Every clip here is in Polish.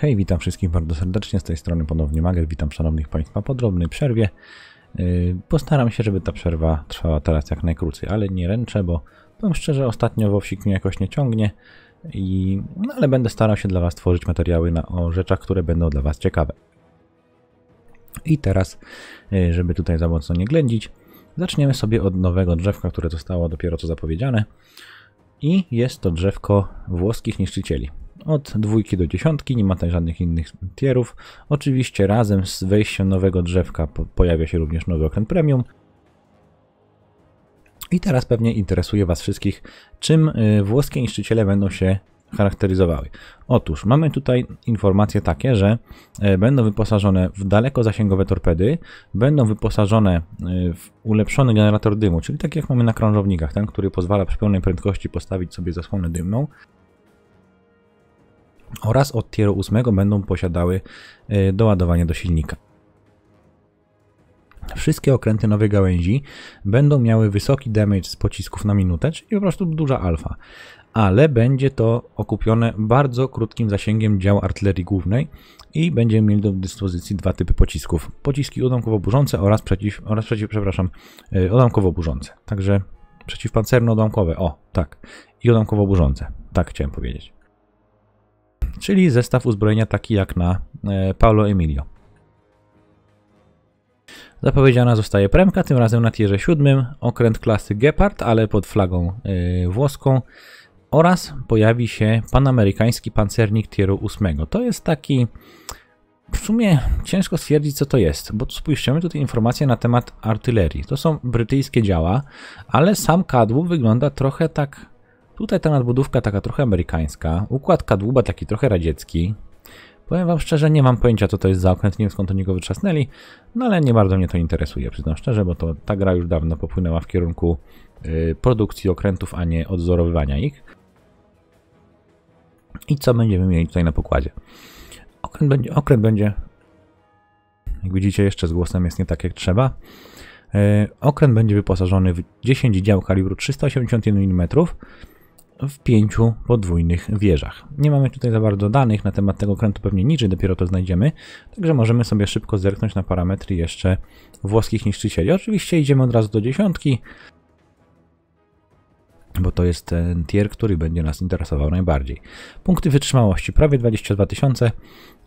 Hej, witam wszystkich bardzo serdecznie, z tej strony ponownie Magel, witam szanownych Państwa po drobnej przerwie. Y, postaram się, żeby ta przerwa trwała teraz jak najkrócej, ale nie ręczę, bo powiem szczerze, ostatnio Wowsik mnie jakoś nie ciągnie, i, no, ale będę starał się dla Was tworzyć materiały na, o rzeczach, które będą dla Was ciekawe. I teraz, y, żeby tutaj za mocno nie ględzić, zaczniemy sobie od nowego drzewka, które zostało dopiero co zapowiedziane. I jest to drzewko włoskich niszczycieli. Od dwójki do dziesiątki, nie ma tam żadnych innych tierów. Oczywiście razem z wejściem nowego drzewka pojawia się również nowy okręt premium. I teraz pewnie interesuje Was wszystkich, czym y, włoskie niszczyciele będą się charakteryzowały. Otóż mamy tutaj informacje takie, że y, będą wyposażone w daleko torpedy, będą wyposażone y, w ulepszony generator dymu, czyli tak jak mamy na krążownikach, ten, który pozwala przy pełnej prędkości postawić sobie zasłonę dymną, oraz od tieru 8 będą posiadały e, doładowanie do silnika. Wszystkie okręty nowej gałęzi będą miały wysoki damage z pocisków na minutę, czyli po prostu duża alfa, ale będzie to okupione bardzo krótkim zasięgiem dział artylerii głównej i będziemy mieli do dyspozycji dwa typy pocisków. Pociski odamkowo burzące oraz, przeciw, oraz przeciw, przepraszam, e, odamkowo burzące. Także przeciwpancerne odamkowe, o tak, i odamkowo burzące, tak chciałem powiedzieć czyli zestaw uzbrojenia taki jak na e, Paulo Emilio. Zapowiedziana zostaje premka, tym razem na tierze 7, okręt klasy Gepard, ale pod flagą e, włoską oraz pojawi się panamerykański pancernik tieru 8. To jest taki w sumie ciężko stwierdzić co to jest, bo spójrzmy tutaj informacje na temat artylerii. To są brytyjskie działa, ale sam kadłub wygląda trochę tak Tutaj ta nadbudówka taka trochę amerykańska, układ kadłuba taki trochę radziecki. Powiem wam szczerze, nie mam pojęcia co to jest za okręt, nie wiem skąd oni go wytrzasnęli, no ale nie bardzo mnie to interesuje, przyznam szczerze, bo to ta gra już dawno popłynęła w kierunku y, produkcji okrętów, a nie odzorowywania ich. I co będziemy mieli tutaj na pokładzie? Okręt będzie, okręt będzie jak widzicie jeszcze z głosem jest nie tak jak trzeba. Y, okręt będzie wyposażony w 10 dział kalibru 381 mm, w pięciu podwójnych wieżach. Nie mamy tutaj za bardzo danych na temat tego krętu, pewnie niżej dopiero to znajdziemy, także możemy sobie szybko zerknąć na parametry jeszcze włoskich niszczycieli. Oczywiście idziemy od razu do dziesiątki, bo to jest ten tier, który będzie nas interesował najbardziej. Punkty wytrzymałości prawie 22 tysiące,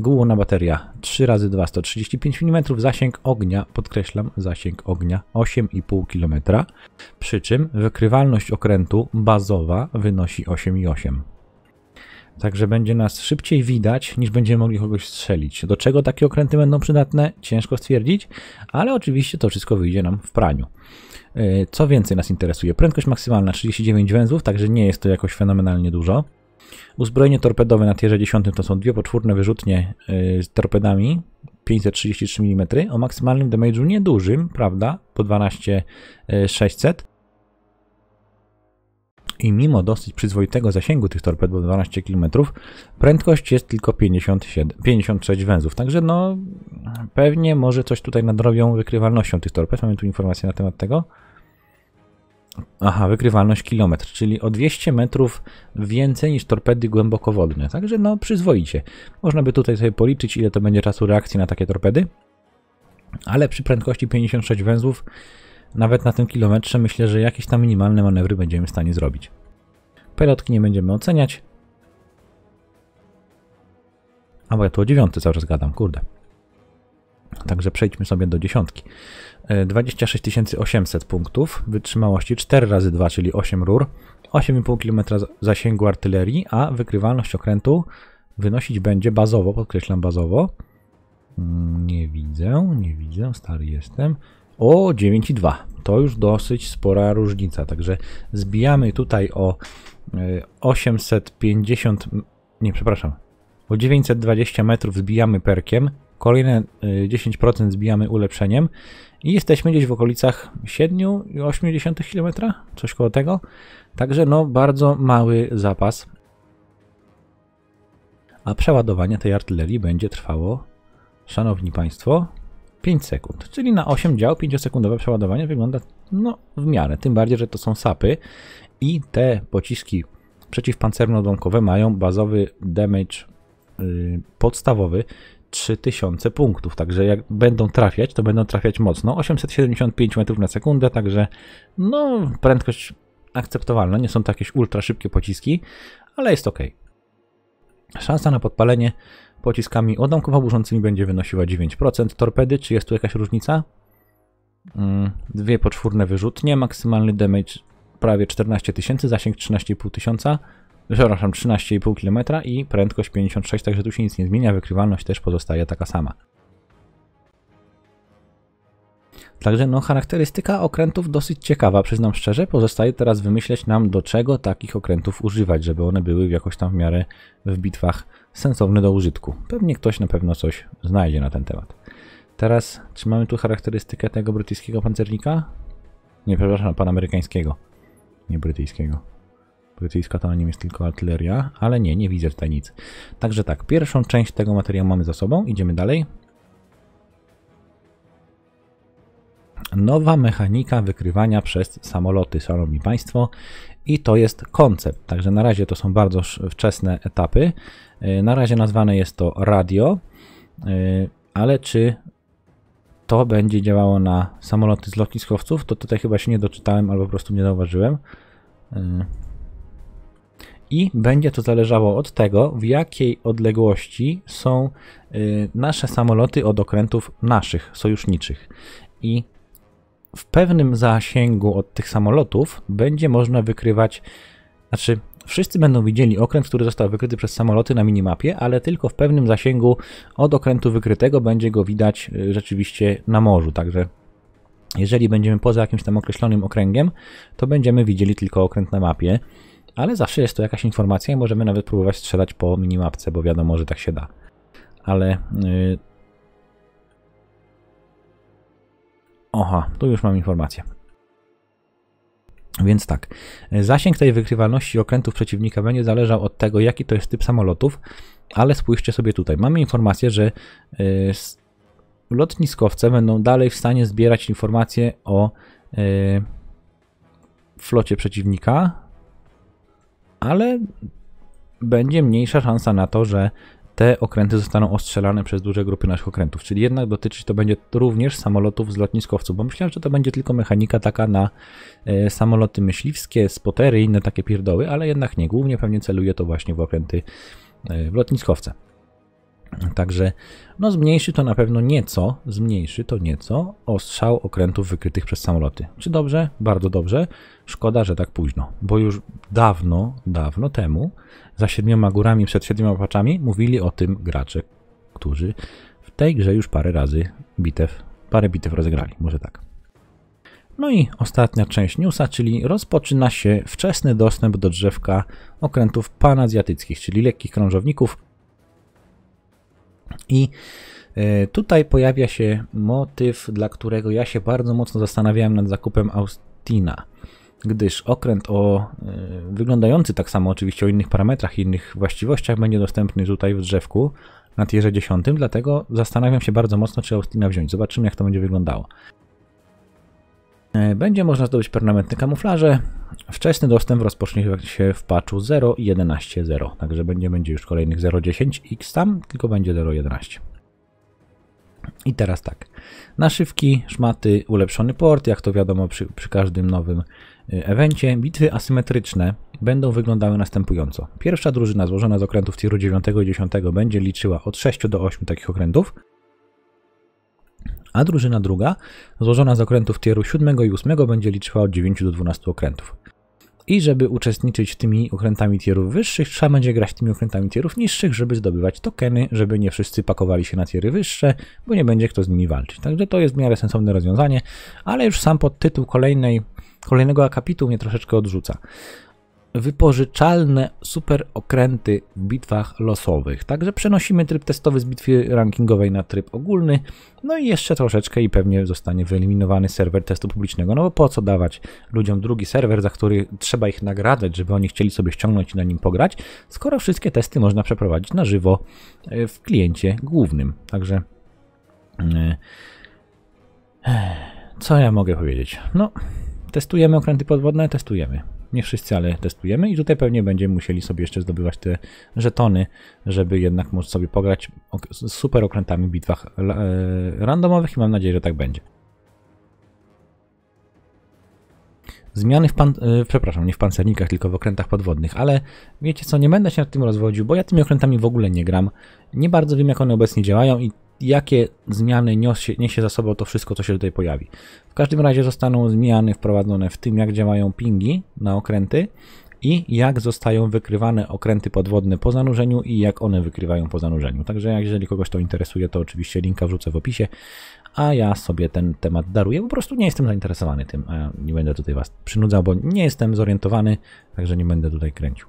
Główna bateria 3 x 2 135 mm, zasięg ognia, podkreślam, zasięg ognia 8,5 km, przy czym wykrywalność okrętu bazowa wynosi 8,8. Także będzie nas szybciej widać, niż będziemy mogli kogoś strzelić. Do czego takie okręty będą przydatne? Ciężko stwierdzić, ale oczywiście to wszystko wyjdzie nam w praniu. E, co więcej nas interesuje? Prędkość maksymalna 39 węzłów, także nie jest to jakoś fenomenalnie dużo. Uzbrojenie torpedowe na tierze 10 to są dwie poczwórne wyrzutnie y, z torpedami 533 mm o maksymalnym damage'u niedużym, prawda, po 12 600 y, i mimo dosyć przyzwoitego zasięgu tych torped, bo 12 km, prędkość jest tylko 57, 56 węzłów. Także no, pewnie może coś tutaj nadrobią wykrywalnością tych torped. Mamy tu informację na temat tego. Aha, wykrywalność kilometr, czyli o 200 metrów więcej niż torpedy głębokowodne. Także no przyzwoicie. Można by tutaj sobie policzyć, ile to będzie czasu reakcji na takie torpedy. Ale przy prędkości 56 węzłów, nawet na tym kilometrze, myślę, że jakieś tam minimalne manewry będziemy w stanie zrobić. Pelotki nie będziemy oceniać. A bo ja tu o 9 cały czas gadam, kurde. Także przejdźmy sobie do dziesiątki. 26 e, 800 punktów, wytrzymałości 4 razy 2, czyli 8 rur, 8,5 km zasięgu artylerii, a wykrywalność okrętu wynosić będzie bazowo, podkreślam bazowo. Mm, nie widzę, nie widzę, stary jestem. O 9,2. To już dosyć spora różnica, także zbijamy tutaj o 850, e, nie przepraszam, po 920 metrów zbijamy perkiem, kolejne 10% y, zbijamy ulepszeniem i jesteśmy gdzieś w okolicach 7,8 km, coś koło tego. Także no bardzo mały zapas. A przeładowanie tej artylerii będzie trwało, szanowni państwo, 5 sekund. Czyli na 8 dział 5-sekundowe przeładowanie wygląda no, w miarę. Tym bardziej, że to są sapy i te pociski przeciwpancerno-odłamkowe mają bazowy damage Y, podstawowy 3000 punktów, także jak będą trafiać, to będą trafiać mocno. 875 metrów na sekundę, także no prędkość akceptowalna, nie są to jakieś ultra szybkie pociski, ale jest ok. Szansa na podpalenie pociskami odamkowo burzącymi będzie wynosiła 9%. Torpedy, czy jest tu jakaś różnica? Mm, dwie poczwórne wyrzutnie, maksymalny damage prawie 14 tysięcy, zasięg 13,5 tysiąca przepraszam, 13,5 km i prędkość 56, także tu się nic nie zmienia, wykrywalność też pozostaje taka sama. Także no charakterystyka okrętów dosyć ciekawa, przyznam szczerze, pozostaje teraz wymyśleć nam do czego takich okrętów używać, żeby one były jakoś tam w miarę w bitwach sensowne do użytku. Pewnie ktoś na pewno coś znajdzie na ten temat. Teraz, czy mamy tu charakterystykę tego brytyjskiego pancernika? Nie, przepraszam, panamerykańskiego, nie brytyjskiego brytyjska to na nim jest tylko artyleria, ale nie, nie widzę tutaj nic. Także tak, pierwszą część tego materiału mamy za sobą, idziemy dalej. Nowa mechanika wykrywania przez samoloty, szanowni państwo, i to jest koncept. Także na razie to są bardzo wczesne etapy. Y, na razie nazwane jest to radio, y, ale czy to będzie działało na samoloty z lotniskowców, to tutaj chyba się nie doczytałem albo po prostu nie zauważyłem. Y, i będzie to zależało od tego, w jakiej odległości są y, nasze samoloty od okrętów naszych, sojuszniczych. I w pewnym zasięgu od tych samolotów będzie można wykrywać, znaczy wszyscy będą widzieli okręt, który został wykryty przez samoloty na minimapie, ale tylko w pewnym zasięgu od okrętu wykrytego będzie go widać y, rzeczywiście na morzu, także jeżeli będziemy poza jakimś tam określonym okręgiem, to będziemy widzieli tylko okręt na mapie ale zawsze jest to jakaś informacja i możemy nawet próbować strzelać po minimapce, bo wiadomo, że tak się da. Ale... Yy... Oha, tu już mam informację. Więc tak, zasięg tej wykrywalności okrętów przeciwnika będzie zależał od tego, jaki to jest typ samolotów, ale spójrzcie sobie tutaj. Mamy informację, że yy, lotniskowce będą dalej w stanie zbierać informacje o yy, flocie przeciwnika, ale będzie mniejsza szansa na to, że te okręty zostaną ostrzelane przez duże grupy naszych okrętów, czyli jednak dotyczyć to będzie również samolotów z lotniskowców, bo myślałem, że to będzie tylko mechanika taka na e, samoloty myśliwskie, spotery i inne takie pierdoły, ale jednak nie, głównie pewnie celuje to właśnie w okręty e, w lotniskowce. Także no zmniejszy to na pewno nieco, zmniejszy to nieco ostrzał okrętów wykrytych przez samoloty. Czy dobrze? Bardzo dobrze. Szkoda, że tak późno, bo już dawno, dawno temu, za siedmioma górami przed siedmioma paczami, mówili o tym gracze, którzy w tej grze już parę razy bitew, parę bitew rozegrali, może tak. No i ostatnia część newsa, czyli rozpoczyna się wczesny dostęp do drzewka okrętów panazjatyckich, czyli lekkich krążowników i e, tutaj pojawia się motyw, dla którego ja się bardzo mocno zastanawiałem nad zakupem Austina gdyż okręt o e, wyglądający tak samo oczywiście o innych parametrach i innych właściwościach będzie dostępny tutaj w drzewku na tierze 10, dlatego zastanawiam się bardzo mocno, czy Austina wziąć. Zobaczymy, jak to będzie wyglądało. E, będzie można zdobyć permanentne kamuflaże. Wczesny dostęp rozpocznie się w patchu 0.11.0, także będzie, będzie już kolejnych 0.10x tam, tylko będzie 0.11. I teraz tak, naszywki, szmaty, ulepszony port, jak to wiadomo przy, przy każdym nowym e, evencie. Bitwy asymetryczne będą wyglądały następująco. Pierwsza drużyna złożona z okrętów tiru 9 i 10 będzie liczyła od 6 do 8 takich okrętów a drużyna druga, złożona z okrętów tieru 7 i 8, będzie liczyła od 9 do 12 okrętów. I żeby uczestniczyć tymi okrętami tierów wyższych, trzeba będzie grać tymi okrętami tierów niższych, żeby zdobywać tokeny, żeby nie wszyscy pakowali się na tiery wyższe, bo nie będzie kto z nimi walczyć. Także to jest w miarę sensowne rozwiązanie, ale już sam podtytuł kolejnej, kolejnego akapitu mnie troszeczkę odrzuca wypożyczalne super okręty w bitwach losowych. Także przenosimy tryb testowy z bitwy rankingowej na tryb ogólny. No i jeszcze troszeczkę i pewnie zostanie wyeliminowany serwer testu publicznego. No bo po co dawać ludziom drugi serwer, za który trzeba ich nagradzać, żeby oni chcieli sobie ściągnąć i na nim pograć, skoro wszystkie testy można przeprowadzić na żywo e, w kliencie głównym. Także e, co ja mogę powiedzieć? No, testujemy okręty podwodne, testujemy. Nie wszyscy, ale testujemy i tutaj pewnie będziemy musieli sobie jeszcze zdobywać te żetony, żeby jednak móc sobie pograć z super okrętami w bitwach e, randomowych i mam nadzieję, że tak będzie. zmiany w, pan, e, przepraszam, nie w pancernikach, tylko w okrętach podwodnych, ale wiecie co, nie będę się nad tym rozwodził, bo ja tymi okrętami w ogóle nie gram. Nie bardzo wiem, jak one obecnie działają i jakie zmiany niesie, niesie za sobą to wszystko, co się tutaj pojawi. W każdym razie zostaną zmiany wprowadzone w tym, jak działają pingi na okręty i jak zostają wykrywane okręty podwodne po zanurzeniu i jak one wykrywają po zanurzeniu. Także jeżeli kogoś to interesuje, to oczywiście linka wrzucę w opisie, a ja sobie ten temat daruję. Po prostu nie jestem zainteresowany tym, a nie będę tutaj Was przynudzał, bo nie jestem zorientowany, także nie będę tutaj kręcił.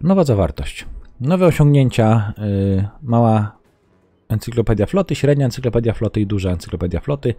Nowa zawartość. Nowe osiągnięcia, y, mała encyklopedia floty, średnia encyklopedia floty i duża encyklopedia floty,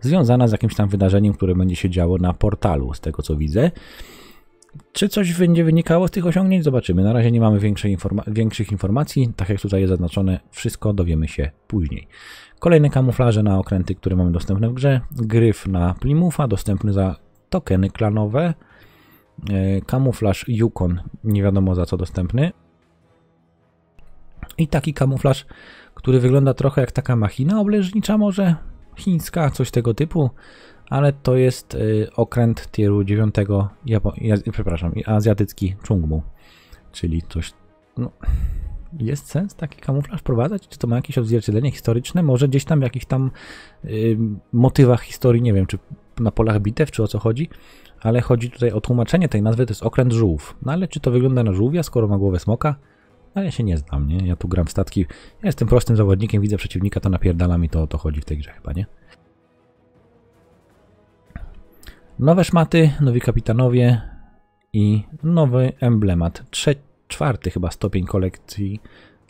związana z jakimś tam wydarzeniem, które będzie się działo na portalu, z tego co widzę. Czy coś będzie wynikało z tych osiągnięć? Zobaczymy. Na razie nie mamy informa większych informacji. Tak jak tutaj jest zaznaczone, wszystko dowiemy się później. Kolejne kamuflaże na okręty, które mamy dostępne w grze. Gryf na Plimufa, dostępny za tokeny klanowe. E, kamuflaż Yukon, nie wiadomo za co dostępny. I taki kamuflaż, który wygląda trochę jak taka machina obleżnicza może, chińska, coś tego typu, ale to jest y, okręt tieru 9, Japo ja, przepraszam, azjatycki Chungmu, czyli coś... No, jest sens taki kamuflaż wprowadzać? Czy to ma jakieś odzwierciedlenie historyczne? Może gdzieś tam w jakichś tam y, motywach historii, nie wiem, czy na polach bitew, czy o co chodzi, ale chodzi tutaj o tłumaczenie tej nazwy, to jest okręt żółw. No ale czy to wygląda na żółwia, skoro ma głowę smoka? Ale no ja się nie znam, nie? Ja tu gram w statki. Ja jestem prostym zawodnikiem, widzę przeciwnika, to napierdala mi to o to chodzi w tej grze chyba, nie? Nowe szmaty, nowi kapitanowie i nowy emblemat. Trze czwarty chyba stopień kolekcji,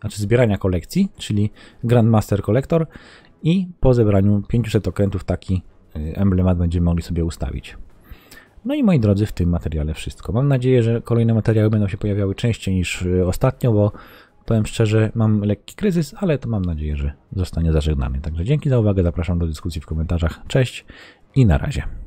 znaczy zbierania kolekcji, czyli Grandmaster Collector i po zebraniu 500 okrętów taki y, emblemat będziemy mogli sobie ustawić. No i moi drodzy, w tym materiale wszystko. Mam nadzieję, że kolejne materiały będą się pojawiały częściej niż y, ostatnio, bo powiem szczerze, mam lekki kryzys, ale to mam nadzieję, że zostanie zażegnany. Także dzięki za uwagę, zapraszam do dyskusji w komentarzach. Cześć i na razie.